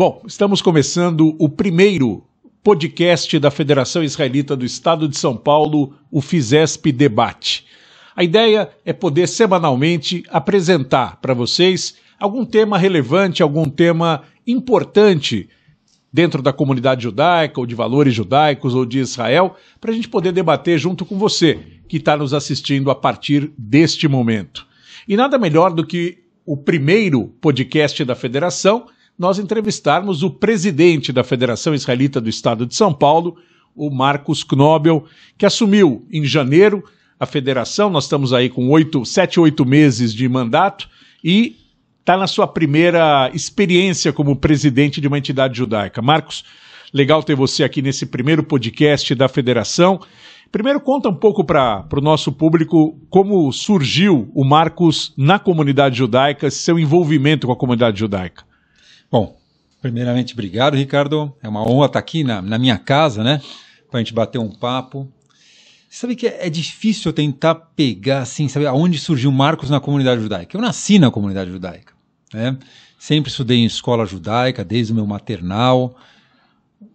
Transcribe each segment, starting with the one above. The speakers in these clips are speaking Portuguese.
Bom, estamos começando o primeiro podcast da Federação Israelita do Estado de São Paulo, o Fisesp Debate. A ideia é poder semanalmente apresentar para vocês algum tema relevante, algum tema importante dentro da comunidade judaica, ou de valores judaicos, ou de Israel, para a gente poder debater junto com você que está nos assistindo a partir deste momento. E nada melhor do que o primeiro podcast da federação nós entrevistarmos o presidente da Federação Israelita do Estado de São Paulo, o Marcos Knobel, que assumiu em janeiro a federação. Nós estamos aí com oito, sete, oito meses de mandato e está na sua primeira experiência como presidente de uma entidade judaica. Marcos, legal ter você aqui nesse primeiro podcast da federação. Primeiro, conta um pouco para o nosso público como surgiu o Marcos na comunidade judaica, seu envolvimento com a comunidade judaica. Bom, primeiramente, obrigado, Ricardo. É uma honra estar aqui na, na minha casa, né? Para a gente bater um papo. Sabe que é, é difícil tentar pegar, assim, sabe, aonde surgiu Marcos na comunidade judaica. Eu nasci na comunidade judaica, né? Sempre estudei em escola judaica, desde o meu maternal.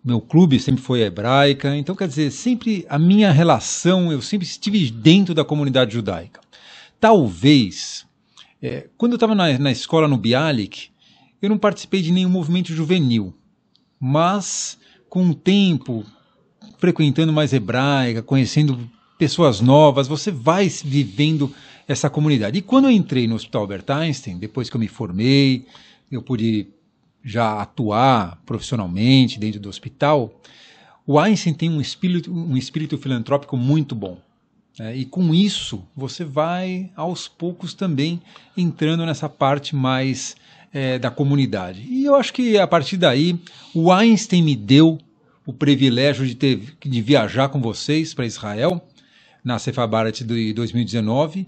Meu clube sempre foi hebraica. Então, quer dizer, sempre a minha relação, eu sempre estive dentro da comunidade judaica. Talvez, é, quando eu estava na, na escola no Bialik, eu não participei de nenhum movimento juvenil, mas com o tempo, frequentando mais hebraica, conhecendo pessoas novas, você vai vivendo essa comunidade. E quando eu entrei no Hospital Albert Einstein, depois que eu me formei, eu pude já atuar profissionalmente dentro do hospital, o Einstein tem um espírito, um espírito filantrópico muito bom. Né? e com isso, você vai aos poucos também entrando nessa parte mais é, da comunidade. E eu acho que a partir daí o Einstein me deu o privilégio de, ter, de viajar com vocês para Israel na Sefabarat de 2019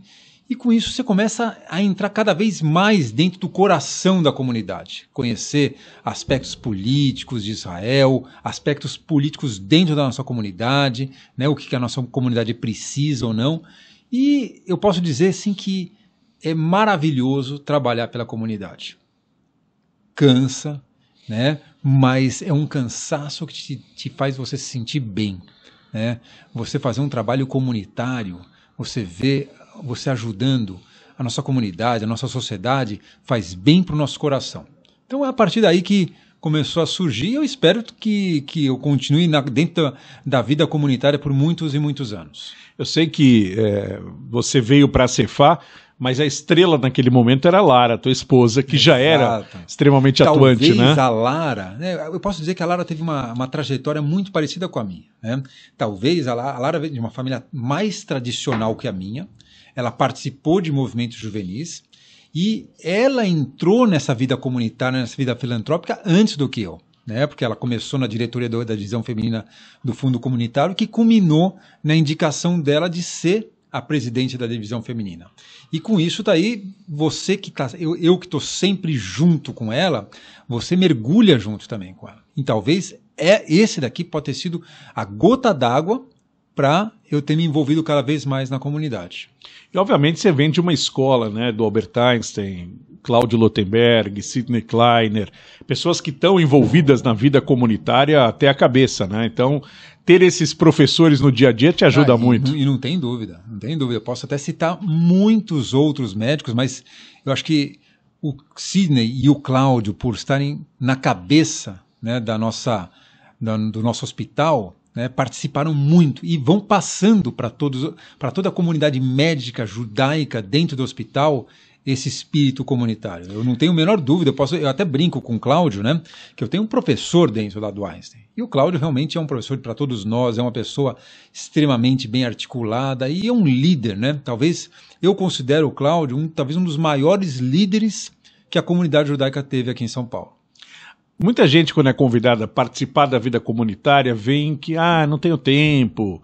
e com isso você começa a entrar cada vez mais dentro do coração da comunidade, conhecer aspectos políticos de Israel, aspectos políticos dentro da nossa comunidade, né, o que a nossa comunidade precisa ou não. E eu posso dizer assim que é maravilhoso trabalhar pela comunidade cansa, né? Mas é um cansaço que te, te faz você se sentir bem, né? Você fazer um trabalho comunitário, você vê você ajudando a nossa comunidade, a nossa sociedade, faz bem para o nosso coração. Então é a partir daí que começou a surgir. Eu espero que, que eu continue na, dentro da, da, vida comunitária por muitos e muitos anos. Eu sei que é, você veio para a Cefá mas a estrela naquele momento era a Lara, tua esposa, que Exato. já era extremamente Talvez atuante, né? Talvez a Lara, né? eu posso dizer que a Lara teve uma, uma trajetória muito parecida com a minha, né? Talvez a Lara, a Lara veio de uma família mais tradicional que a minha, ela participou de movimentos juvenis e ela entrou nessa vida comunitária, nessa vida filantrópica antes do que eu. Né, porque ela começou na diretoria da divisão feminina do Fundo Comunitário, que culminou na indicação dela de ser a presidente da divisão feminina. E com isso daí, tá você que está eu, eu que estou sempre junto com ela, você mergulha junto também com ela. E talvez é esse daqui pode ter sido a gota d'água para eu ter me envolvido cada vez mais na comunidade. E obviamente você vem de uma escola, né, do Albert Einstein, Cláudio Lotenberg, Sidney Kleiner, pessoas que estão envolvidas na vida comunitária até a cabeça, né? Então, ter esses professores no dia a dia te ajuda ah, e, muito. E não tem dúvida, não tem dúvida. Eu posso até citar muitos outros médicos, mas eu acho que o Sidney e o Cláudio, por estarem na cabeça né, da nossa, da, do nosso hospital, né, participaram muito e vão passando para toda a comunidade médica judaica dentro do hospital esse espírito comunitário. Eu não tenho a menor dúvida, eu, posso, eu até brinco com o Cláudio, né, que eu tenho um professor dentro lá do Einstein. E o Cláudio realmente é um professor para todos nós, é uma pessoa extremamente bem articulada e é um líder, né? Talvez eu considero o Cláudio um, talvez um dos maiores líderes que a comunidade judaica teve aqui em São Paulo. Muita gente, quando é convidada a participar da vida comunitária, vem que, ah, não tenho tempo.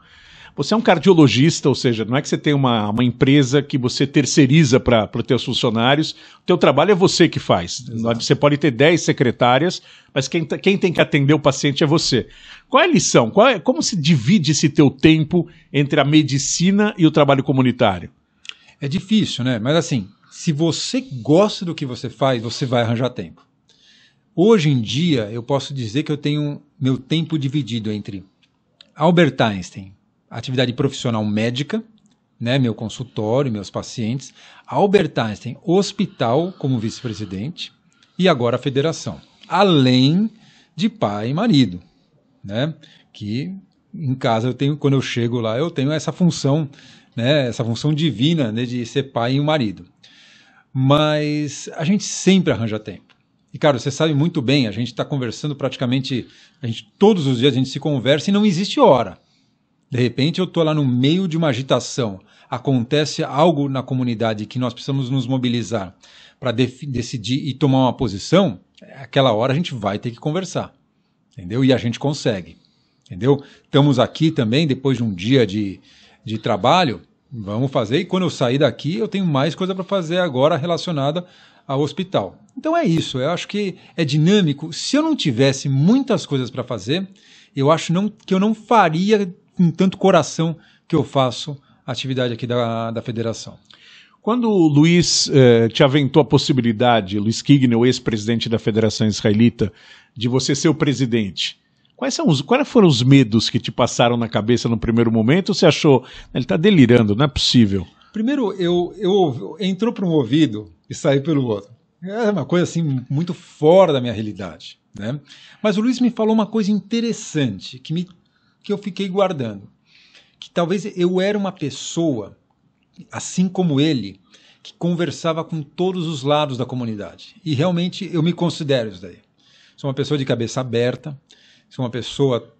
Você é um cardiologista, ou seja, não é que você tem uma, uma empresa que você terceiriza para os seus funcionários. O teu trabalho é você que faz. Exato. Você pode ter 10 secretárias, mas quem, tá, quem tem que atender o paciente é você. Qual é a lição? Qual é, como se divide esse teu tempo entre a medicina e o trabalho comunitário? É difícil, né? Mas assim, se você gosta do que você faz, você vai arranjar tempo. Hoje em dia, eu posso dizer que eu tenho meu tempo dividido entre Albert Einstein, atividade profissional médica, né, meu consultório, meus pacientes, Albert Einstein, hospital como vice-presidente e agora a federação, além de pai e marido, né, que em casa eu tenho, quando eu chego lá, eu tenho essa função, né, essa função divina né, de ser pai e marido. Mas a gente sempre arranja tempo. Ricardo, você sabe muito bem, a gente está conversando praticamente, a gente, todos os dias a gente se conversa e não existe hora. De repente eu estou lá no meio de uma agitação, acontece algo na comunidade que nós precisamos nos mobilizar para decidir e tomar uma posição, aquela hora a gente vai ter que conversar, entendeu? E a gente consegue, entendeu? Estamos aqui também depois de um dia de, de trabalho, vamos fazer. E quando eu sair daqui, eu tenho mais coisa para fazer agora relacionada ao hospital. Então é isso, eu acho que é dinâmico. Se eu não tivesse muitas coisas para fazer, eu acho não, que eu não faria com tanto coração que eu faço a atividade aqui da, da federação. Quando o Luiz eh, te aventou a possibilidade, Luiz Kignel, ex-presidente da Federação Israelita, de você ser o presidente, quais, são os, quais foram os medos que te passaram na cabeça no primeiro momento? Você achou, ele está delirando, não é possível? Primeiro, eu, eu entrou para um ouvido e sair pelo outro. É uma coisa assim muito fora da minha realidade, né? Mas o Luiz me falou uma coisa interessante que me que eu fiquei guardando, que talvez eu era uma pessoa assim como ele que conversava com todos os lados da comunidade. E realmente eu me considero isso daí. Sou uma pessoa de cabeça aberta, sou uma pessoa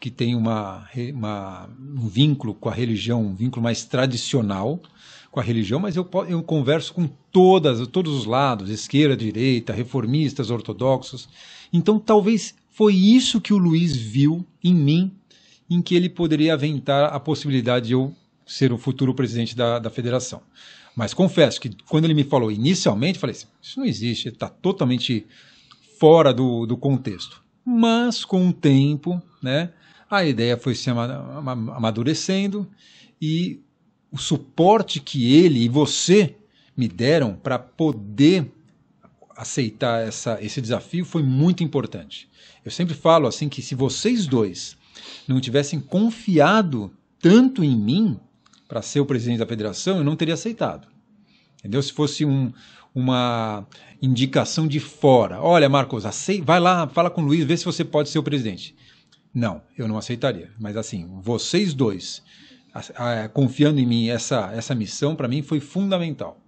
que tem uma, uma um vínculo com a religião, um vínculo mais tradicional, com a religião, mas eu, eu converso com todas, todos os lados, esquerda, direita, reformistas, ortodoxos. Então talvez foi isso que o Luiz viu em mim, em que ele poderia aventar a possibilidade de eu ser o futuro presidente da, da federação. Mas confesso que quando ele me falou inicialmente, falei assim, isso não existe, está totalmente fora do, do contexto. Mas com o tempo, né, a ideia foi se amadurecendo e o suporte que ele e você me deram para poder aceitar essa, esse desafio foi muito importante. Eu sempre falo assim que se vocês dois não tivessem confiado tanto em mim para ser o presidente da federação, eu não teria aceitado. Entendeu? Se fosse um, uma indicação de fora, olha, Marcos, acei, vai lá, fala com o Luiz, vê se você pode ser o presidente. Não, eu não aceitaria. Mas assim, vocês dois ah, é, confiando em mim essa, essa missão, para mim foi fundamental.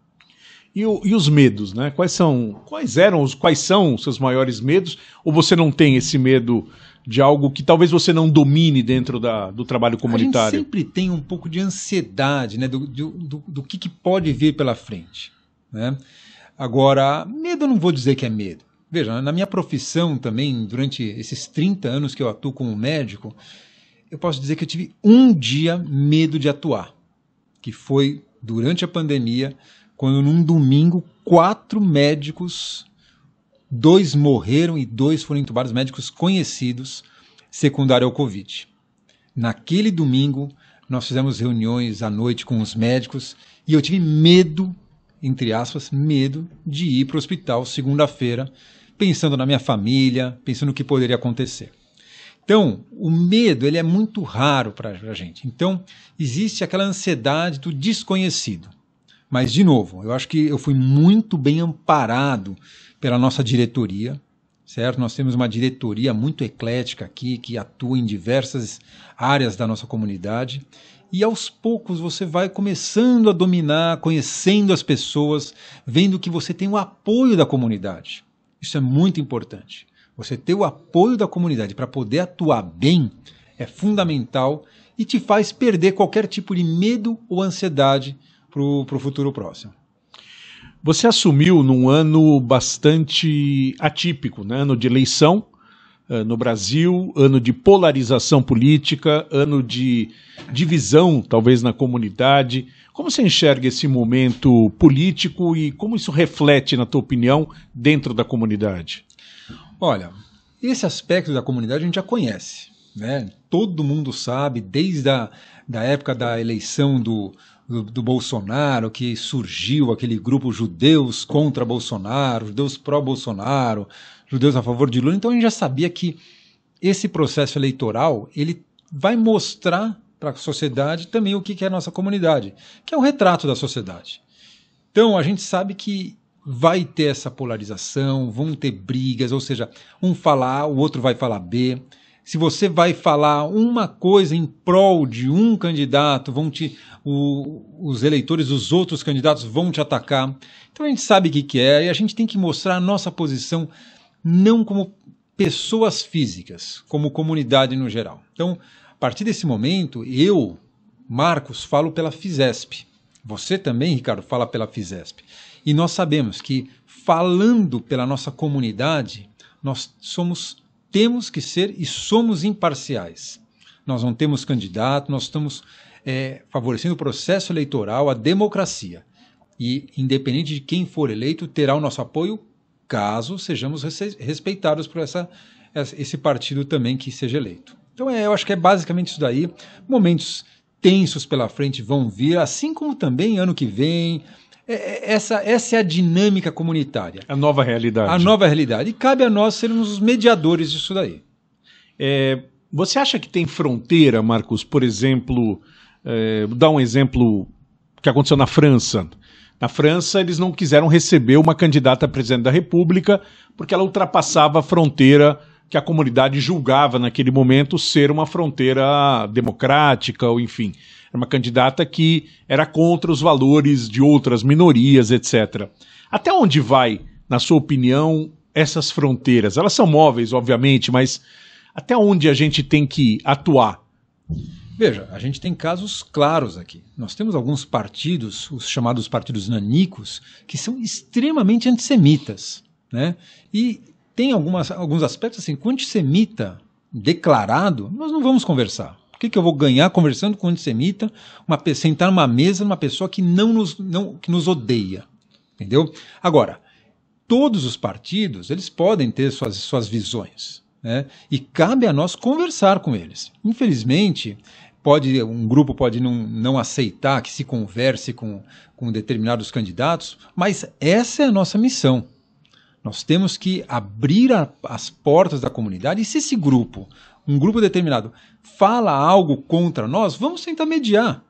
E, e, os medos, né? Quais são, quais eram os, quais são os seus maiores medos? Ou você não tem esse medo de algo que talvez você não domine dentro da, do trabalho comunitário? A gente sempre tem um pouco de ansiedade, né? Do, do, do, do que, que, pode vir pela frente, né? Agora, medo eu não vou dizer que é medo. Veja, na minha profissão também, durante esses 30 anos que eu atuo como médico, eu posso dizer que eu tive um dia medo de atuar, que foi durante a pandemia, quando num domingo quatro médicos, dois morreram e dois foram entubados, médicos conhecidos, secundário ao Covid. Naquele domingo, nós fizemos reuniões à noite com os médicos e eu tive medo, entre aspas, medo de ir para o hospital segunda-feira, pensando na minha família, pensando no que poderia acontecer. Então, o medo ele é muito raro para a gente. Então, existe aquela ansiedade do desconhecido. Mas, de novo, eu acho que eu fui muito bem amparado pela nossa diretoria, certo? Nós temos uma diretoria muito eclética aqui, que atua em diversas áreas da nossa comunidade. E aos poucos você vai começando a dominar, conhecendo as pessoas, vendo que você tem o apoio da comunidade. Isso é muito importante. Você ter o apoio da comunidade para poder atuar bem é fundamental e te faz perder qualquer tipo de medo ou ansiedade para o futuro próximo. Você assumiu num ano bastante atípico, né? ano de eleição uh, no Brasil, ano de polarização política, ano de divisão, talvez, na comunidade. Como você enxerga esse momento político e como isso reflete, na tua opinião, dentro da comunidade? Olha, esse aspecto da comunidade a gente já conhece. Né? Todo mundo sabe, desde a da época da eleição do, do, do Bolsonaro, que surgiu aquele grupo judeus contra Bolsonaro, judeus pró-Bolsonaro, judeus a favor de Lula. Então a gente já sabia que esse processo eleitoral ele vai mostrar para a sociedade também o que é a nossa comunidade, que é o retrato da sociedade. Então a gente sabe que vai ter essa polarização, vão ter brigas, ou seja, um falar, o outro vai falar B. Se você vai falar uma coisa em prol de um candidato, vão te o, os eleitores os outros candidatos vão te atacar. Então a gente sabe o que, que é e a gente tem que mostrar a nossa posição não como pessoas físicas, como comunidade no geral. Então, a partir desse momento, eu, Marcos, falo pela FISESP. Você também, Ricardo, fala pela FISESP. E nós sabemos que falando pela nossa comunidade, nós somos temos que ser e somos imparciais. Nós não temos candidato, nós estamos é, favorecendo o processo eleitoral, a democracia. E, independente de quem for eleito, terá o nosso apoio caso sejamos respeitados por essa, esse partido também que seja eleito. Então, é, eu acho que é basicamente isso daí. Momentos tensos pela frente vão vir, assim como também ano que vem, é, é, essa, essa é a dinâmica comunitária. A nova realidade. A nova realidade. E cabe a nós sermos os mediadores disso daí. É, você acha que tem fronteira, Marcos, por exemplo, é, dar um exemplo que aconteceu na França. Na França, eles não quiseram receber uma candidata a presidente da República porque ela ultrapassava a fronteira que a comunidade julgava naquele momento ser uma fronteira democrática, ou enfim. Era uma candidata que era contra os valores de outras minorias, etc. Até onde vai, na sua opinião, essas fronteiras? Elas são móveis, obviamente, mas até onde a gente tem que atuar? Veja, a gente tem casos claros aqui. Nós temos alguns partidos, os chamados partidos nanicos, que são extremamente antissemitas. Né? E tem algumas, alguns aspectos assim, com antissemita declarado, nós não vamos conversar que, que eu vou ganhar conversando com um antissemita, uma, sentar numa mesa numa pessoa que não nos, não, que nos odeia? Entendeu? Agora, todos os partidos eles podem ter suas, suas visões. Né? E cabe a nós conversar com eles. Infelizmente, pode um grupo pode não, não aceitar que se converse com, com determinados candidatos, mas essa é a nossa missão. Nós temos que abrir a, as portas da comunidade e se esse grupo um grupo determinado, fala algo contra nós, vamos tentar mediar.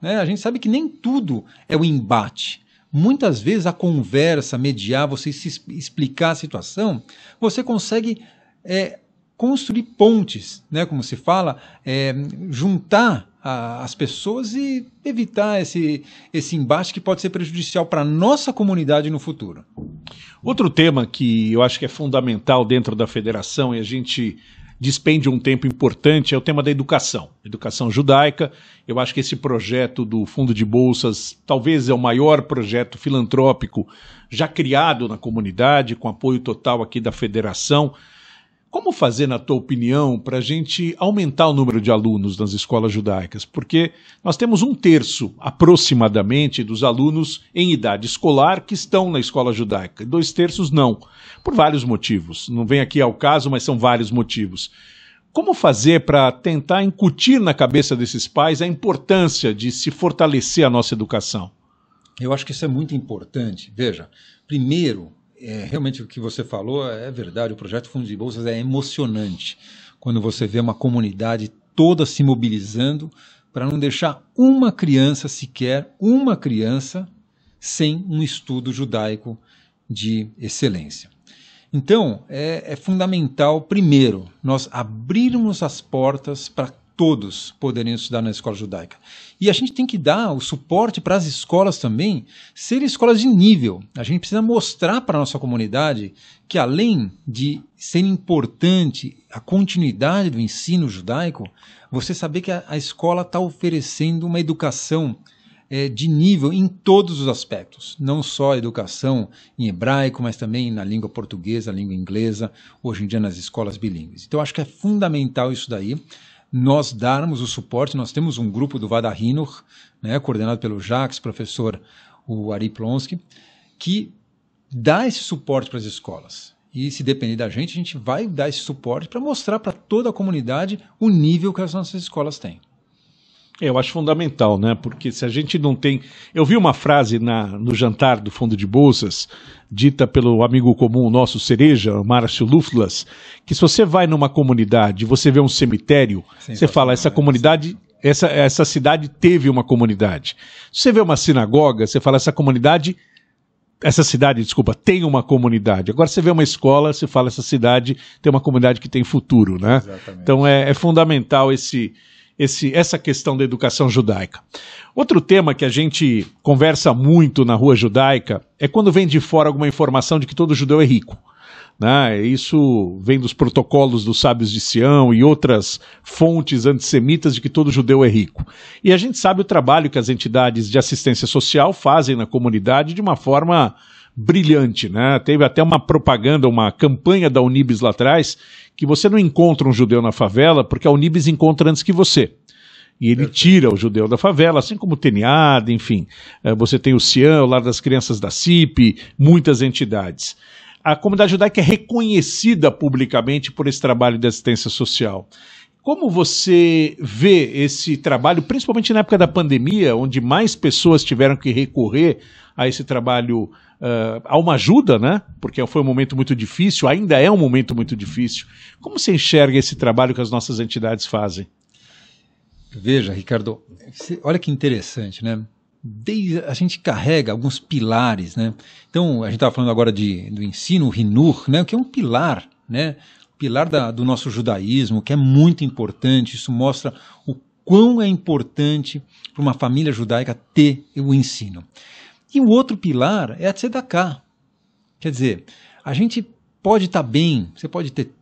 Né? A gente sabe que nem tudo é o embate. Muitas vezes a conversa, mediar, você se explicar a situação, você consegue é, construir pontes, né? como se fala, é, juntar a, as pessoas e evitar esse, esse embate que pode ser prejudicial para a nossa comunidade no futuro. Outro tema que eu acho que é fundamental dentro da federação e a gente dispende um tempo importante é o tema da educação, educação judaica. Eu acho que esse projeto do Fundo de Bolsas talvez é o maior projeto filantrópico já criado na comunidade, com apoio total aqui da federação. Como fazer, na tua opinião, para a gente aumentar o número de alunos nas escolas judaicas? Porque nós temos um terço, aproximadamente, dos alunos em idade escolar que estão na escola judaica, dois terços não, por vários motivos. Não vem aqui ao caso, mas são vários motivos. Como fazer para tentar incutir na cabeça desses pais a importância de se fortalecer a nossa educação? Eu acho que isso é muito importante. Veja, primeiro, é, realmente o que você falou é verdade. O projeto Fundos e Bolsas é emocionante quando você vê uma comunidade toda se mobilizando para não deixar uma criança sequer, uma criança, sem um estudo judaico de excelência. Então, é, é fundamental, primeiro, nós abrirmos as portas para todos poderem estudar na escola judaica. E a gente tem que dar o suporte para as escolas também serem escolas de nível. A gente precisa mostrar para a nossa comunidade que, além de ser importante a continuidade do ensino judaico, você saber que a, a escola está oferecendo uma educação é, de nível em todos os aspectos, não só a educação em hebraico, mas também na língua portuguesa, língua inglesa, hoje em dia nas escolas bilíngues. Então, acho que é fundamental isso daí nós darmos o suporte. Nós temos um grupo do Vadarinor, né, coordenado pelo Jacques, professor o Ari Plonsky, que dá esse suporte para as escolas. E se depender da gente, a gente vai dar esse suporte para mostrar para toda a comunidade o nível que as nossas escolas têm. Eu acho fundamental, né? Porque se a gente não tem. Eu vi uma frase na, no jantar do Fundo de Bolsas, dita pelo amigo comum nosso cereja, Márcio Luflas, que se você vai numa comunidade você vê um cemitério, Sim, você fala, essa né? comunidade. Essa, essa cidade teve uma comunidade. Se você vê uma sinagoga, você fala, essa comunidade essa cidade, desculpa, tem uma comunidade. Agora você vê uma escola, você fala essa cidade tem uma comunidade que tem futuro, né? Exatamente. Então é, é fundamental esse esse, essa questão da educação judaica. Outro tema que a gente conversa muito na rua judaica é quando vem de fora alguma informação de que todo judeu é rico. Né? Isso vem dos protocolos dos sábios de Sião e outras fontes antissemitas de que todo judeu é rico. E a gente sabe o trabalho que as entidades de assistência social fazem na comunidade de uma forma brilhante, né? Teve até uma propaganda, uma campanha da Unibis lá atrás, que você não encontra um judeu na favela porque a Unibis encontra antes que você. E ele tira o judeu da favela, assim como o Teniada, enfim. Eh, você tem o CIAN, o Lar das Crianças da CIP, muitas entidades. A comunidade judaica é reconhecida publicamente por esse trabalho de assistência social. Como você vê esse trabalho, principalmente na época da pandemia, onde mais pessoas tiveram que recorrer a esse trabalho uh, há uma ajuda, né? Porque foi um momento muito difícil, ainda é um momento muito difícil. Como você enxerga esse trabalho que as nossas entidades fazem? Veja, Ricardo, olha que interessante, né? Desde, a gente carrega alguns pilares, né? Então, a gente estava falando agora de, do ensino, o Rinur, né? Que é um pilar, né? Pilar da, do nosso judaísmo, que é muito importante. Isso mostra o quão é importante para uma família judaica ter o ensino. E o outro pilar é a tzedakah. Quer dizer, a gente pode estar tá bem, você pode ter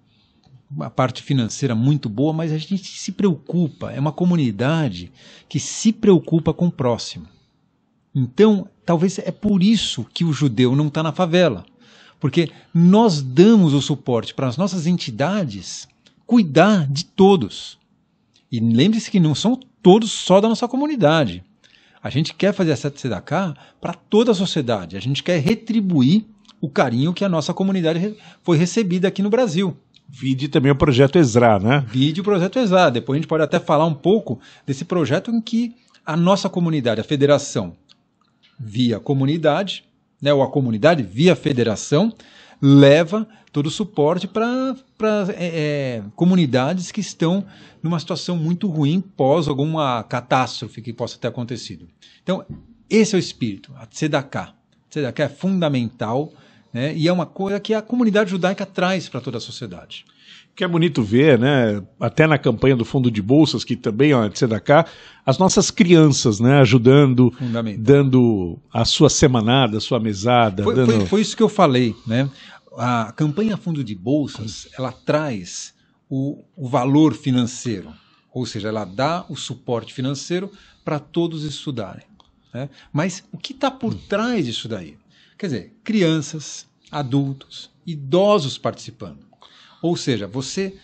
uma parte financeira muito boa, mas a gente se preocupa, é uma comunidade que se preocupa com o próximo. Então, talvez é por isso que o judeu não está na favela, porque nós damos o suporte para as nossas entidades cuidar de todos. E lembre-se que não são todos só da nossa comunidade. A gente quer fazer essa tzedakah para toda a sociedade. A gente quer retribuir o carinho que a nossa comunidade foi recebida aqui no Brasil. Vide também o projeto Ezra, né? Vide o projeto Ezra. Depois a gente pode até falar um pouco desse projeto em que a nossa comunidade, a federação, via comunidade, né, ou a comunidade via federação, leva todo o suporte para é, é, comunidades que estão numa situação muito ruim pós alguma catástrofe que possa ter acontecido. Então, esse é o espírito, a Tzedakah. Tzedakah é fundamental né? e é uma coisa que a comunidade judaica traz para toda a sociedade que é bonito ver, né? Até na campanha do Fundo de Bolsas, que também é da cá, as nossas crianças, né? Ajudando, dando a sua semanada, a sua mesada. Foi, dando... foi, foi, isso que eu falei, né? A campanha Fundo de Bolsas, ela traz o, o valor financeiro, ou seja, ela dá o suporte financeiro para todos estudarem. Né? Mas o que está por trás disso daí? Quer dizer, crianças, adultos, idosos participando. Ou seja, você,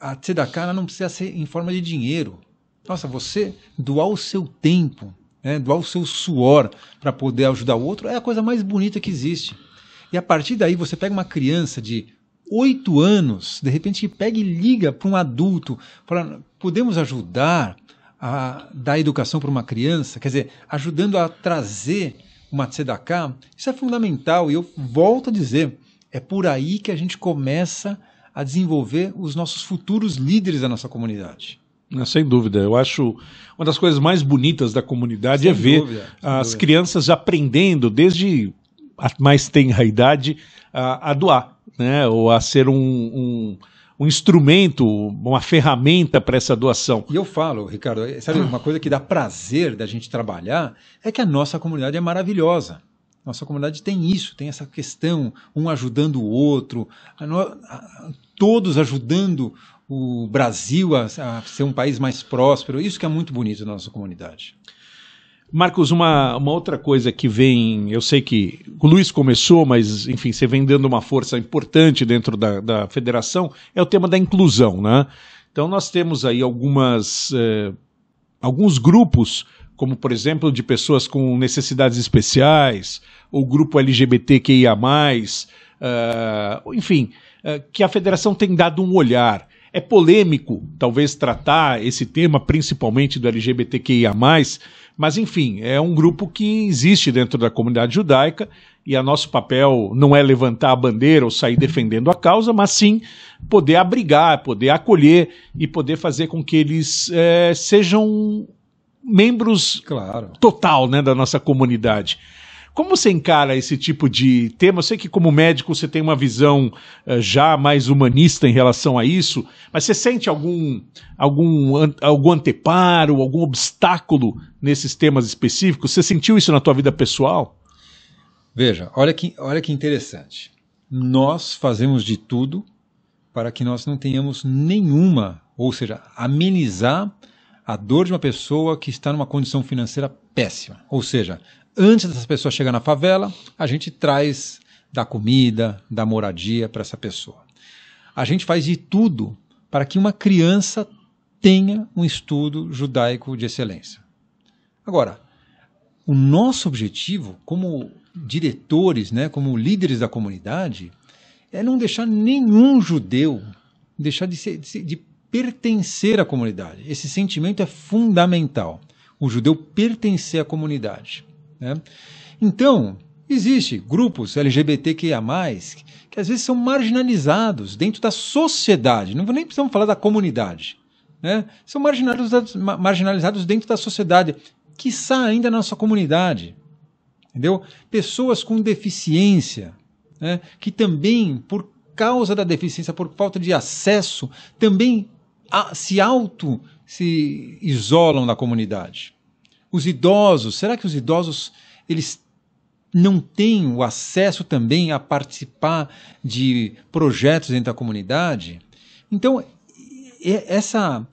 a Tzedakah não precisa ser em forma de dinheiro. Nossa, você doar o seu tempo, né, doar o seu suor para poder ajudar o outro é a coisa mais bonita que existe. E a partir daí você pega uma criança de oito anos, de repente que pega e liga para um adulto, fala, podemos ajudar a dar educação para uma criança? Quer dizer, ajudando a trazer uma tzedakah, isso é fundamental e eu volto a dizer, é por aí que a gente começa a desenvolver os nossos futuros líderes da nossa comunidade. Sem dúvida, eu acho uma das coisas mais bonitas da comunidade sem é ver dúvida, as dúvida. crianças aprendendo desde a mais tenra idade a, a doar, né? ou a ser um, um um instrumento, uma ferramenta para essa doação. E eu falo, Ricardo, eh, sabe, uma coisa que dá prazer da gente trabalhar é que a nossa comunidade é maravilhosa. Nossa comunidade tem isso, tem essa questão, um ajudando o outro, a no, a, todos ajudando o Brasil a, a, ser um país mais próspero. Isso que é muito bonito na nossa comunidade. Marcos, uma, uma outra coisa que vem, eu sei que o Luiz começou, mas enfim, você vem dando uma força importante dentro da, da federação, é o tema da inclusão, né? Então nós temos aí algumas, eh, alguns grupos, como por exemplo de pessoas com necessidades especiais, ou grupo LGBTQIA+, uh, eh, enfim, uh, que a federação tem dado um olhar. É polêmico, talvez, tratar esse tema, principalmente do LGBTQIA, mas enfim, é um grupo que existe dentro da comunidade judaica e a nosso papel não é levantar a bandeira ou sair defendendo a causa, mas sim poder abrigar, poder acolher e poder fazer com que eles é, sejam membros claro. total né, da nossa comunidade. Como você encara esse tipo de tema? Eu sei que, como médico, você tem uma visão uh, já mais humanista em relação a isso, mas você sente algum, algum, algum anteparo, algum obstáculo nesses temas específicos? Você sentiu isso na tua vida pessoal? Veja, olha que, olha que interessante. Nós fazemos de tudo para que nós não tenhamos nenhuma, ou seja, amenizar a dor de uma pessoa que está numa condição financeira péssima. Ou seja, antes dessa pessoa chegar na favela, a gente traz da comida, da moradia para essa pessoa. A gente faz de tudo para que uma criança tenha um estudo judaico de excelência. Agora, o nosso objetivo, como diretores, né, como líderes da comunidade, é não deixar nenhum judeu deixar de, ser, de, ser, de pertencer à comunidade. Esse sentimento é fundamental. O judeu pertencer à comunidade. Né? Então, existe grupos LGBTQIA, que às vezes são marginalizados dentro da sociedade, não nem precisamos falar da comunidade, né? são marginalizados, marginalizados dentro da sociedade, que ainda na nossa comunidade, entendeu? Pessoas com deficiência, né? que também, por causa da deficiência, por falta de acesso, também se auto se isolam da comunidade. Os idosos, será que os idosos eles não têm o acesso também a participar de projetos dentro da comunidade? Então, essa,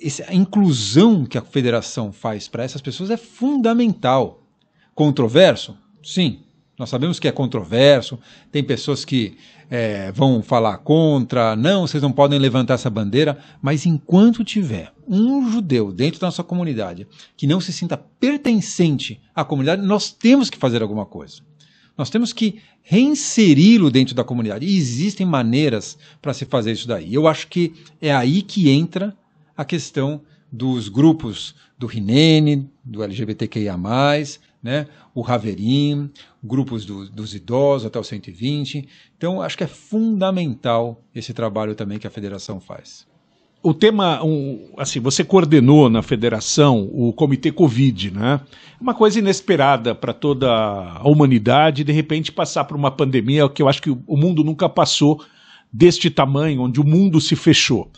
essa inclusão que a federação faz para essas pessoas é fundamental. Controverso? Sim, nós sabemos que é controverso, tem pessoas que é, vão falar contra, não, vocês não podem levantar essa bandeira, mas enquanto tiver um judeu dentro da nossa comunidade que não se sinta pertencente à comunidade, nós temos que fazer alguma coisa. Nós temos que reinseri-lo dentro da comunidade. E existem maneiras para se fazer isso daí. Eu acho que é aí que entra a questão dos grupos do Rinene, do LGBTQIA, né? o haverim grupos do, dos idosos até os 120. Então, acho que é fundamental esse trabalho também que a federação faz. O tema, um, assim, você coordenou na federação o comitê Covid, né? Uma coisa inesperada para toda a humanidade, de repente passar por uma pandemia que eu acho que o mundo nunca passou deste tamanho, onde o mundo se fechou.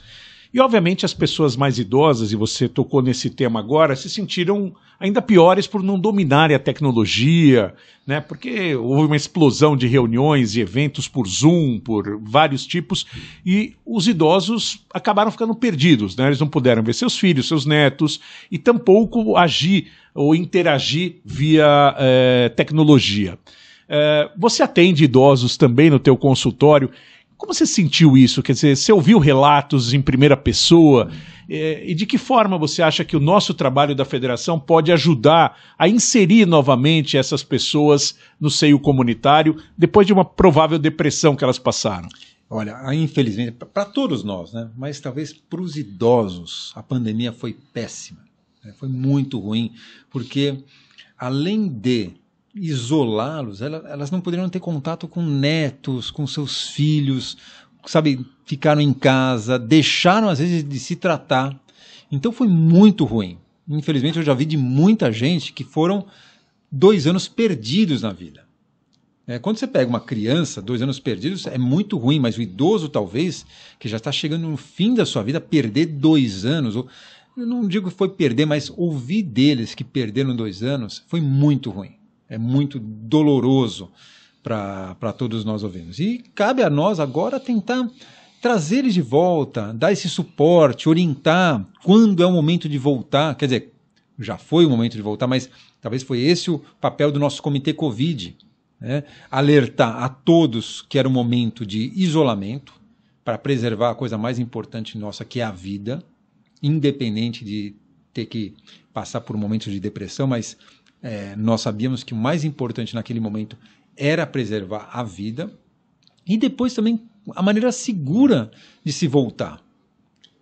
E, obviamente, as pessoas mais idosas, e você tocou nesse tema agora, se sentiram ainda piores por não dominarem a tecnologia, né? porque houve uma explosão de reuniões e eventos por Zoom, por vários tipos, e os idosos acabaram ficando perdidos. Né? Eles não puderam ver seus filhos, seus netos, e tampouco agir ou interagir via eh, tecnologia. Eh, você atende idosos também no teu consultório como você sentiu isso? Quer dizer, você ouviu relatos em primeira pessoa? É, e de que forma você acha que o nosso trabalho da federação pode ajudar a inserir novamente essas pessoas no seio comunitário depois de uma provável depressão que elas passaram? Olha, ah, infelizmente, para todos nós, né? mas talvez para os idosos, a pandemia foi péssima. Né? Foi muito ruim, porque além de isolá-los, elas não poderiam ter contato com netos, com seus filhos, sabe, ficaram em casa, deixaram às vezes de se tratar. Então foi muito ruim. Infelizmente eu já vi de muita gente que foram dois anos perdidos na vida. É, quando você pega uma criança, dois anos perdidos é muito ruim, mas o idoso talvez, que já está chegando no fim da sua vida, perder dois anos, ou, eu não digo que foi perder, mas ouvir deles que perderam dois anos foi muito ruim. É muito doloroso para todos nós ouvirmos. E cabe a nós agora tentar trazer eles de volta, dar esse suporte, orientar quando é o momento de voltar. Quer dizer, já foi o momento de voltar, mas talvez foi esse o papel do nosso comitê Covid. Né? Alertar a todos que era o um momento de isolamento para preservar a coisa mais importante nossa, que é a vida, independente de ter que passar por momentos de depressão, mas é, nós sabíamos que o mais importante naquele momento era preservar a vida e depois também a maneira segura de se voltar.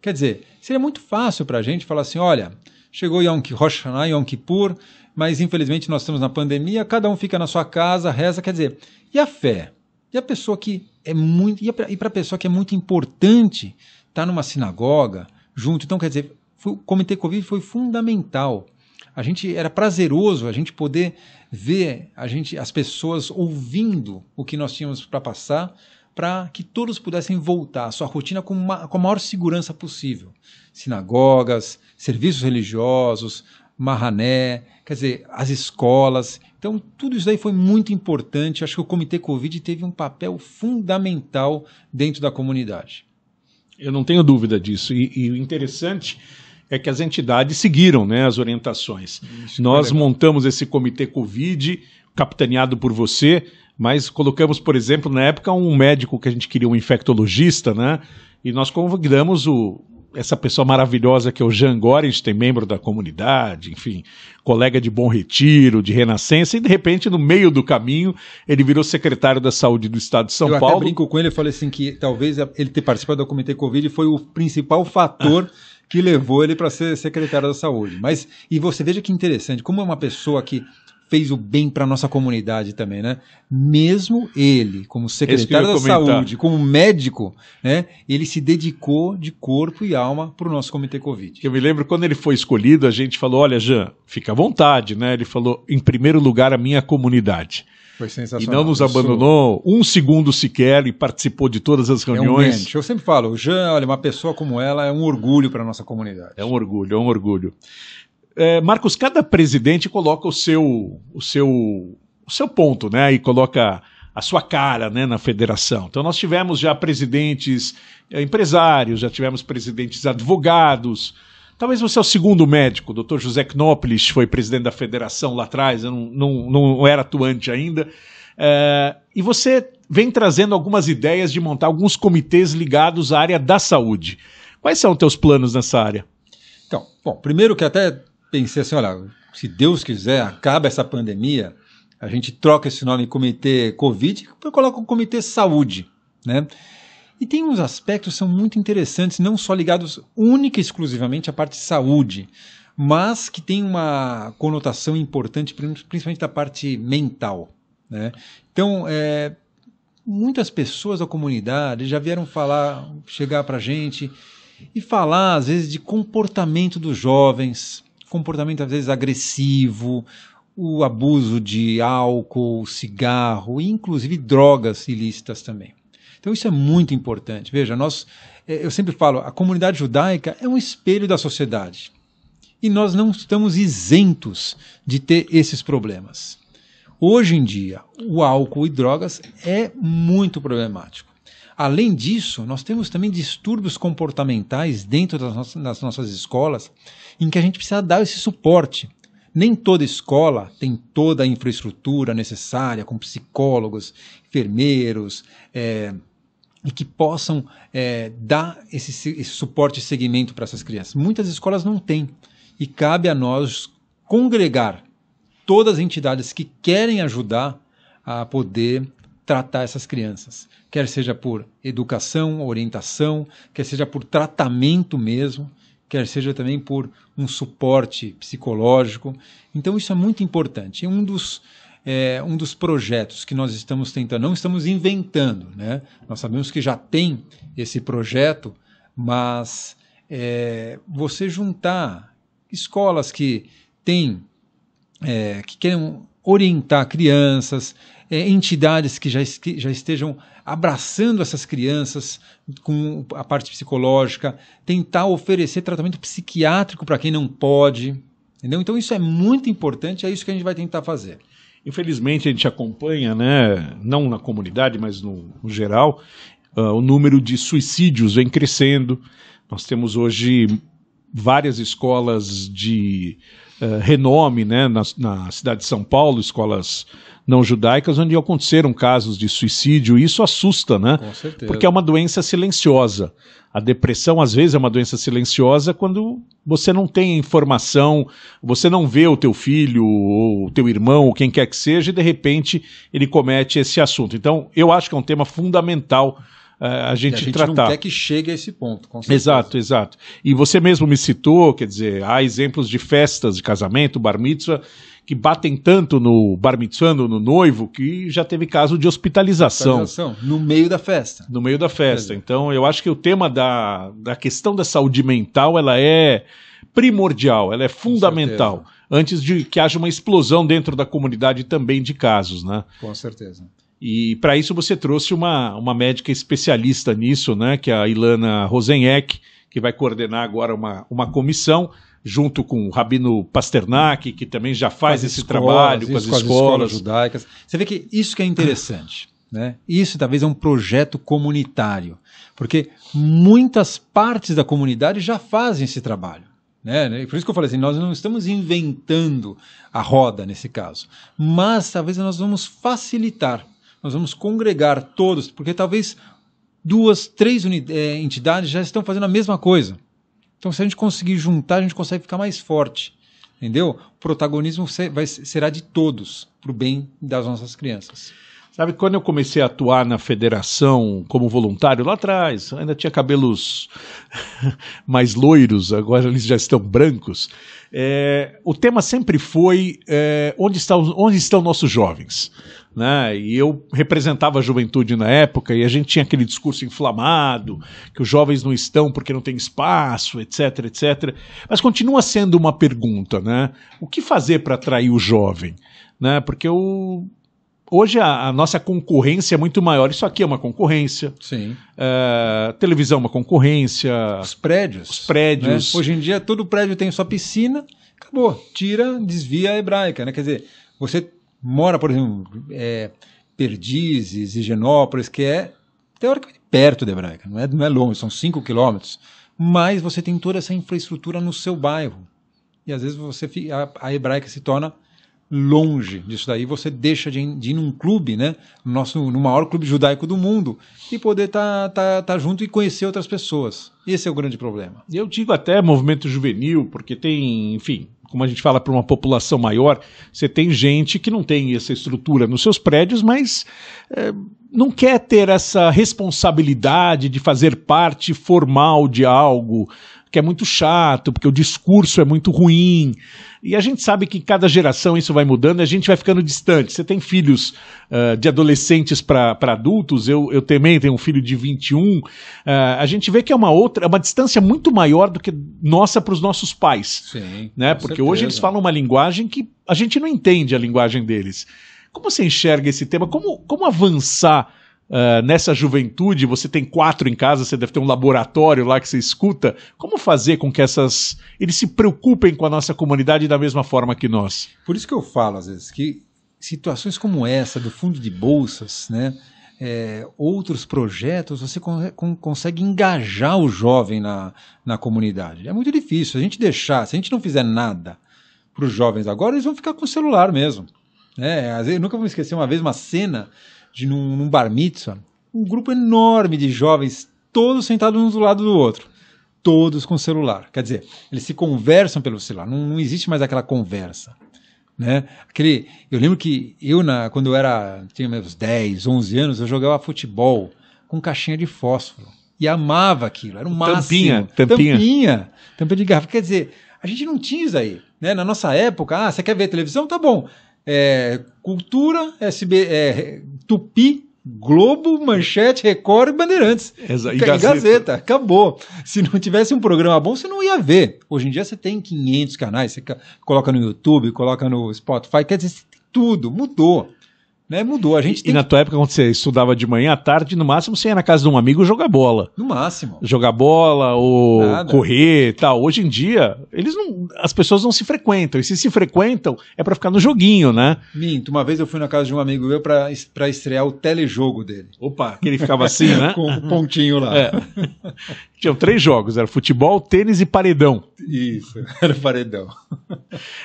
Quer dizer, seria muito fácil para a gente falar assim: olha, chegou Yom Rosh Yom Kippur, mas infelizmente nós estamos na pandemia, cada um fica na sua casa, reza. Quer dizer, e a fé? E a pessoa que é muito. E para a pessoa que é muito importante estar tá numa sinagoga junto. Então, quer dizer, foi, o Comitê Covid foi fundamental a gente era prazeroso a gente poder ver a gente, as pessoas ouvindo o que nós tínhamos para passar, para que todos pudessem voltar à sua rotina com, uma, com a maior segurança possível. Sinagogas, serviços religiosos, Marrané, quer dizer, as escolas. Então, tudo isso aí foi muito importante. Acho que o Comitê Covid teve um papel fundamental dentro da comunidade. Eu não tenho dúvida disso. E, e o interessante é que as entidades seguiram né, as orientações. Isso, Nós é montamos esse comitê Covid, capitaneado por você, mas colocamos, por exemplo, na época, um médico que a gente queria, um infectologista, né? E nós convidamos o, essa pessoa maravilhosa que é o Jean Goris, tem membro da comunidade, enfim, colega de Bom Retiro, de Renascença, e de repente, no meio do caminho, ele virou secretário da Saúde do Estado de São eu Paulo. Eu brinco com ele, e falei assim que talvez ele ter participado do Comitê Covid foi o principal fator que levou ele para ser secretário da saúde. Mas e você veja que interessante, como é uma pessoa que fez o bem para nossa comunidade também, né? Mesmo ele, como secretário da comentar. saúde, como médico, né? Ele se dedicou de corpo e alma para o nosso comitê Covid. Eu me lembro quando ele foi escolhido, a gente falou: olha, Jean, fica à vontade, né? Ele falou: em primeiro lugar, a minha comunidade. Foi sensacional. E não nos abandonou um segundo sequer e participou de todas as reuniões. É um Eu sempre falo, Jean, olha, uma pessoa como ela é um orgulho para a nossa comunidade. É um orgulho, é um orgulho. É, Marcos, cada presidente coloca o seu, o seu, o seu ponto, né? E coloca a sua cara né, na federação. Então, nós tivemos já presidentes eh, empresários, já tivemos presidentes advogados, Talvez você é o segundo médico, o doutor José Knoplis foi presidente da federação lá atrás, eu não, não, não era atuante ainda. É, e você vem trazendo algumas ideias de montar alguns comitês ligados à área da saúde. Quais são os teus planos nessa área? Então, bom, primeiro que até pensei assim, olha, se Deus quiser, acaba essa pandemia, a gente troca esse nome comitê Covid e coloca o comitê saúde, né? E tem uns aspectos que são muito interessantes, não só ligados única e exclusivamente à parte de saúde, mas que tem uma conotação importante, principalmente da parte mental. Né? Então, é, muitas pessoas da comunidade já vieram falar, chegar para a gente e falar, às vezes, de comportamento dos jovens, comportamento, às vezes, agressivo, o abuso de álcool, cigarro, inclusive drogas ilícitas também. Então isso é muito importante. Veja, nós, é, eu sempre falo, a comunidade judaica é um espelho da sociedade. E nós não estamos isentos de ter esses problemas. Hoje em dia, o álcool e drogas é muito problemático. Além disso, nós temos também distúrbios comportamentais dentro das nossas, das nossas, escolas, em que a gente precisa dar esse suporte. Nem toda escola tem toda a infraestrutura necessária, com psicólogos, enfermeiros, é, e que possam é, dar esse, esse suporte e segmento para essas crianças. Muitas escolas não têm e cabe a nós congregar todas as entidades que querem ajudar a poder tratar essas crianças, quer seja por educação, orientação, quer seja por tratamento mesmo, quer seja também por um suporte psicológico. Então isso é muito importante. É um dos é, um dos projetos que nós estamos tentando, não estamos inventando, né? Nós sabemos que já tem esse projeto, mas é, você juntar escolas que têm, é, que querem orientar crianças, é, entidades que já, que já estejam abraçando essas crianças com a parte psicológica, tentar oferecer tratamento psiquiátrico para quem não pode. Entendeu? Então, isso é muito importante, é isso que a gente vai tentar fazer. Infelizmente, a gente acompanha, né, não na comunidade, mas no, no geral, uh, o número de suicídios vem crescendo. Nós temos hoje várias escolas de uh, renome né, na, na, cidade de São Paulo, escolas não judaicas onde aconteceram casos de suicídio. E isso assusta, né? Com certeza. Porque é uma doença silenciosa. A depressão, às vezes, é uma doença silenciosa quando você não tem informação, você não vê o teu filho, ou o teu irmão, ou quem quer que seja, e de repente ele comete esse assunto. Então, eu acho que é um tema fundamental eh, a gente, a gente tratar. não quer que chegue a esse ponto, com certeza. Exato, exato. E você mesmo me citou, quer dizer, há exemplos de festas de casamento, bar mitzvah, que batem tanto no bar mitzvano, no noivo, que já teve caso de hospitalização. hospitalização. No meio da festa. No meio da festa. Então, eu acho que o tema da, da questão da saúde mental, ela é primordial, ela é fundamental, antes de que haja uma explosão dentro da comunidade também de casos, né? Com certeza. E para isso você trouxe uma, uma médica especialista nisso, né? Que é a Ilana Rosenheck, que vai coordenar agora uma, uma comissão junto com o Rabino Pasternak, que também já faz esse escolas, trabalho com as, escolas, escolas judaicas. Você vê que isso que é interessante. Uhum. Né? Isso talvez é um projeto comunitário, porque muitas partes da comunidade já fazem esse trabalho. Né? Por isso que eu falei assim, nós não estamos inventando a roda nesse caso, mas talvez nós vamos facilitar, nós vamos congregar todos, porque talvez duas, três eh, entidades já estão fazendo a mesma coisa. Então, se a gente conseguir juntar, a gente consegue ficar mais forte. Entendeu? O protagonismo vai, será de todos, para o bem das nossas crianças. Sabe, quando eu comecei a atuar na federação como voluntário lá atrás, ainda tinha cabelos mais loiros, agora eles já estão brancos. É, o tema sempre foi é, onde, está, onde estão nossos jovens? né? E eu representava a juventude na época e a gente tinha aquele discurso inflamado que os jovens não estão porque não tem espaço, etc, etc. Mas continua sendo uma pergunta, né? O que fazer para atrair o jovem, né? Porque o hoje a, a, nossa concorrência é muito maior. Isso aqui é uma concorrência. Sim. É, televisão é uma concorrência. Os prédios. Os prédios. Né? Hoje em dia, todo prédio tem sua piscina. Acabou. Tira, desvia a hebraica, né? Quer dizer, você mora, por exemplo, é, Perdizes, Higienópolis, que é teoricamente perto de Hebraica, não é, não é longe, são 5 quilômetros, mas você tem toda essa infraestrutura no seu bairro. E às vezes você fica, a, a hebraica se torna longe disso daí, você deixa de, ir num clube, né? Nosso, no maior clube judaico do mundo, e poder estar tá, tá, tá junto e conhecer outras pessoas. Esse é o grande problema. Eu digo até movimento juvenil, porque tem, enfim, como a gente fala, para uma população maior, você tem gente que não tem essa estrutura nos seus prédios, mas é, não quer ter essa responsabilidade de fazer parte formal de algo que é muito chato, porque o discurso é muito ruim. E a gente sabe que cada geração isso vai mudando e a gente vai ficando distante. Você tem filhos uh, de adolescentes para adultos, eu, eu também tenho um filho de 21. Uh, ah, a gente vê que é uma outra, é uma distância muito maior do que nossa para os nossos pais. Sim. Né? Porque certeza. hoje eles falam uma linguagem que a gente não entende a linguagem deles. Como você enxerga esse tema? Como, como avançar? Uh, nessa juventude, você tem quatro em casa, você deve ter um laboratório lá que você escuta. Como fazer com que essas. eles se preocupem com a nossa comunidade da mesma forma que nós? Por isso que eu falo, às vezes, que situações como essa, do fundo de bolsas, né? É, outros projetos, você con con consegue engajar o jovem na, na comunidade. É muito difícil. Se a gente deixar, se a gente não fizer nada para os jovens agora, eles vão ficar com o celular mesmo. É, né. eu nunca vou me esquecer uma vez uma cena de num, num bar mitzvah, um grupo enorme de jovens, todos sentados um do lado do outro, todos com celular. Quer dizer, eles se conversam pelo celular, não, não existe mais aquela conversa. Né? Aquele, eu lembro que eu, na, quando eu era, tinha meus 10, 11 anos, eu jogava futebol com caixinha de fósforo. E amava aquilo, era um máximo. Tampinha, tampinha. Tampinha, tampinha de garrafa. Quer dizer, a gente não tinha isso aí. Né? Na nossa época, ah, você quer ver televisão? Tá bom. É, cultura, SB, é, Tupi, Globo, Manchete, Record e Bandeirantes. Exa e, Gazeta. e Gazeta. Acabou. Se não tivesse um programa bom, você não ia ver. Hoje em dia você tem 500 canais, você coloca no YouTube, coloca no Spotify, quer dizer, tudo mudou. Né? Mudou. A gente e, tem... e na tua época, quando você estudava de manhã à tarde, no máximo você ia na casa de um amigo jogar bola. No máximo. Jogar bola ou Nada. correr e tal. Hoje em dia, eles não, as pessoas não se frequentam. E se se frequentam, é para ficar no joguinho, né? Minto. Uma vez eu fui na casa de um amigo meu para estrear o telejogo dele. Opa, que ele ficava assim, né? Com o um pontinho lá. É. Tinham três jogos: era futebol, tênis e paredão. Isso, era paredão.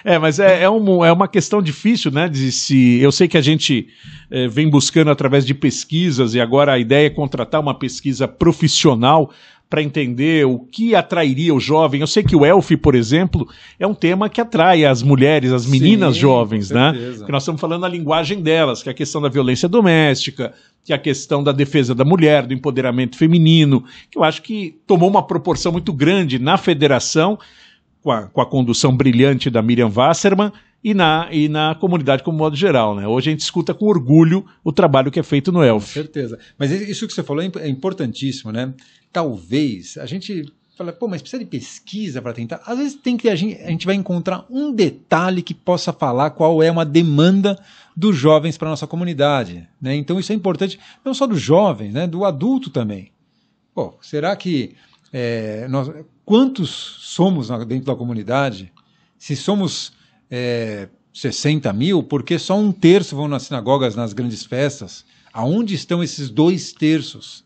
É, mas é, é, um, é uma questão difícil, né? De se. Eu sei que a gente eh, vem buscando através de pesquisas, e agora a ideia é contratar uma pesquisa profissional para entender o que atrairia o jovem. Eu sei que o Elf, por exemplo, é um tema que atrai as mulheres, as meninas Sim, jovens, né? Porque nós estamos falando a linguagem delas, que é a questão da violência doméstica, que é a questão da defesa da mulher, do empoderamento feminino, que eu acho que tomou uma proporção muito grande na federação, com a, com a condução brilhante da Miriam Wasserman, e na, e na comunidade como modo geral. Né? Hoje a gente escuta com orgulho o trabalho que é feito no ELF. Com certeza. Mas isso que você falou é, é importantíssimo, né? Talvez a gente fala, pô, mas precisa de pesquisa para tentar. Às vezes tem que a gente, a gente vai encontrar um detalhe que possa falar qual é uma demanda dos jovens para nossa comunidade, né? Então isso é importante não só dos jovens, né? Do adulto também. Pô, será que é, nós, quantos somos dentro da comunidade? Se somos é, 60 mil, porque só um terço vão nas sinagogas nas grandes festas. Aonde estão esses dois terços?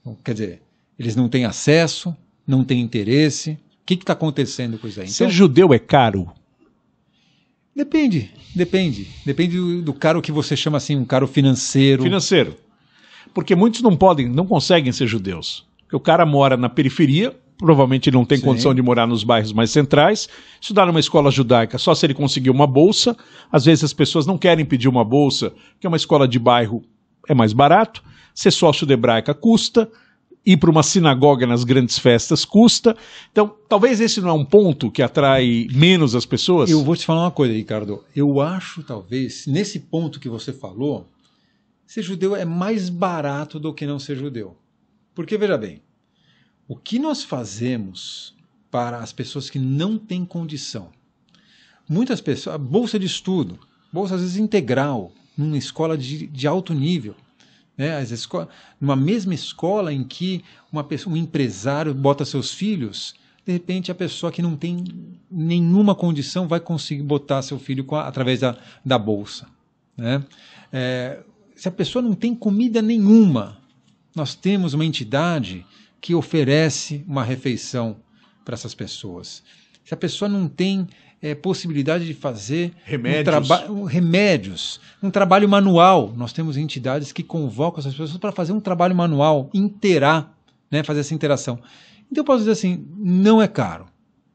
Então, quer dizer, eles não têm acesso, não têm interesse. O que está acontecendo com isso aí? Então, Ser judeu é caro? Depende, depende. Depende do, do caro que você chama assim, um caro financeiro. Financeiro. Porque muitos não podem, não conseguem ser judeus. Porque o cara mora na periferia, provavelmente não tem Sim. condição de morar nos bairros mais centrais, estudar numa escola judaica só se ele conseguir uma bolsa. Às vezes as pessoas não querem pedir uma bolsa, porque uma escola de bairro é mais barato, ser sócio de hebraica custa, ir para uma sinagoga nas grandes festas custa. Então, talvez esse não é um ponto que atrai menos as pessoas? Eu vou te falar uma coisa, Ricardo. Eu acho, talvez, nesse ponto que você falou, ser judeu é mais barato do que não ser judeu. Porque, veja bem, o que nós fazemos para as pessoas que não têm condição? Muitas pessoas, bolsa de estudo, bolsa às vezes integral, numa escola de, de alto nível. Né? As escola, numa mesma escola em que uma pessoa, um empresário bota seus filhos, de repente a pessoa que não tem nenhuma condição vai conseguir botar seu filho a, através da, da bolsa. Né? É, se a pessoa não tem comida nenhuma, nós temos uma entidade que oferece uma refeição para essas pessoas. Se a pessoa não tem é, possibilidade de fazer remédios. Um remédios, um trabalho manual. Nós temos entidades que convocam essas pessoas para fazer um trabalho manual, interar, né, fazer essa interação. Então eu posso dizer assim, não é caro.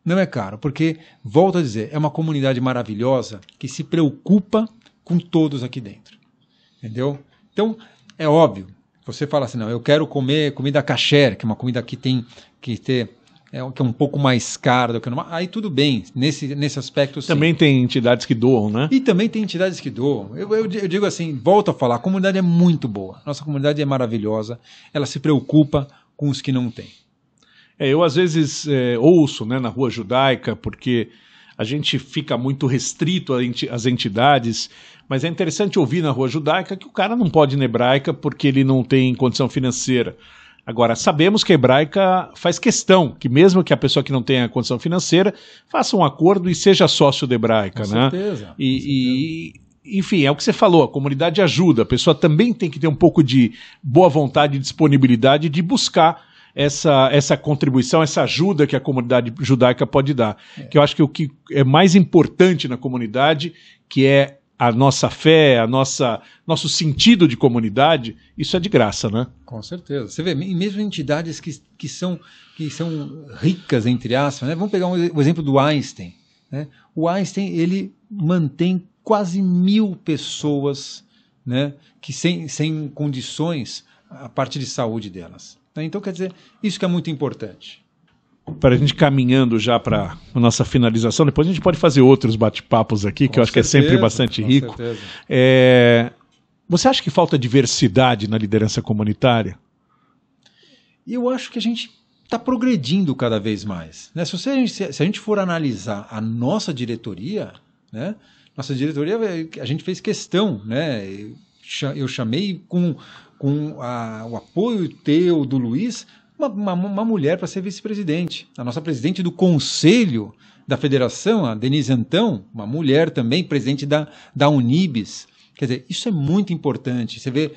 Não é caro, porque, volto a dizer, é uma comunidade maravilhosa que se preocupa com todos aqui dentro. Entendeu? Então, é óbvio, você fala assim, não, eu quero comer comida kasher, que é uma comida que tem que ter é, que é um pouco mais cara do que normal. Aí tudo bem, nesse, nesse aspecto sim. Também tem entidades que doam, né? E também tem entidades que doam. Eu, eu, eu digo assim, volto a falar, a comunidade é muito boa. Nossa comunidade é maravilhosa, ela se preocupa com os que não têm. É, eu às vezes é, ouço né, na rua judaica, porque a gente fica muito restrito às entidades, mas é interessante ouvir na rua judaica que o cara não pode ir na hebraica porque ele não tem condição financeira. Agora, sabemos que a hebraica faz questão que, mesmo que a pessoa que não tenha condição financeira, faça um acordo e seja sócio da hebraica. Com né? certeza. E, com certeza. E, enfim, é o que você falou, a comunidade ajuda, a pessoa também tem que ter um pouco de boa vontade e disponibilidade de buscar essa, essa contribuição, essa ajuda que a comunidade judaica pode dar. É. Que eu acho que o que é mais importante na comunidade, que é a nossa fé, a nossa nosso sentido de comunidade, isso é de graça, né? Com certeza. Você vê, mesmo entidades que, que, são, que são ricas, entre aspas, né? Vamos pegar um, o exemplo do Einstein. Né? O Einstein, ele mantém quase mil pessoas né? que sem, sem condições a parte de saúde delas. Né? Então, quer dizer, isso que é muito importante para a gente caminhando já para a nossa finalização, depois a gente pode fazer outros bate-papos aqui, que eu acho que é sempre bastante rico. É... você acha que falta diversidade na liderança comunitária? Eu acho que a gente está progredindo cada vez mais. Né? Se, você, se, a gente for analisar a nossa diretoria, né? nossa diretoria, a gente fez questão, né? eu chamei com com a, o apoio teu, do Luiz, uma, uma, uma mulher para ser vice-presidente. A nossa presidente do conselho da federação, a Denise Antão, uma mulher também, presidente da, da Unibis. Quer dizer, isso é muito importante. Você vê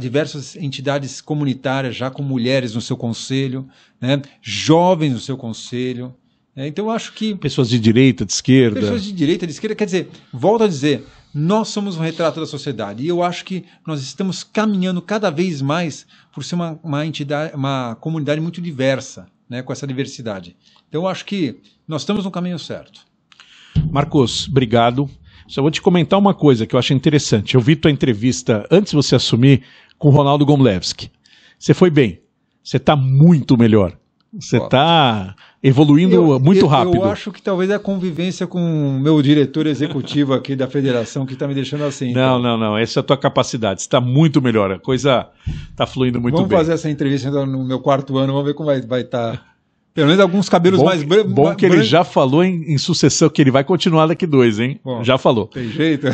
diversas entidades comunitárias já com mulheres no seu conselho, né? jovens no seu conselho. Né? Então eu acho que. Pessoas de direita, de esquerda. Pessoas de direita, de esquerda. Quer dizer, volto a dizer, nós somos um retrato da sociedade e eu acho que nós estamos caminhando cada vez mais por ser uma, uma entidade, uma comunidade muito diversa, né, com essa diversidade. Então eu acho que nós estamos no caminho certo. Marcos, obrigado. Só vou te comentar uma coisa que eu acho interessante. Eu vi tua entrevista antes de você assumir com o Ronaldo Gomlewski. Você foi bem. Você está muito melhor. Você está evoluindo eu, muito eu, rápido. Eu acho que talvez é a convivência com o meu diretor executivo aqui da federação que está me deixando assim. Então. Não, então. não, não. Essa é a tua capacidade. Está muito melhor. A coisa está fluindo muito vamos bem. Vamos fazer essa entrevista então, no meu quarto ano. Vamos ver como vai estar. Vai tá. Pelo menos alguns cabelos bom, mais brancos. Bom que ele já falou em, em, sucessão, que ele vai continuar daqui dois, hein? Bom, já falou. Tem jeito.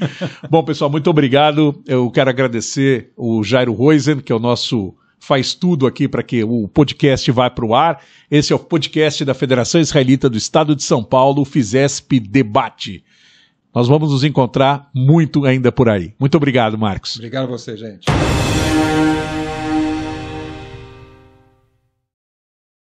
bom, pessoal, muito obrigado. Eu quero agradecer o Jairo Roisen, que é o nosso faz tudo aqui para que o podcast vá para o ar. Esse é o podcast da Federação Israelita do Estado de São Paulo, o Fizesp Debate. Nós vamos nos encontrar muito ainda por aí. Muito obrigado, Marcos. Obrigado a você, gente.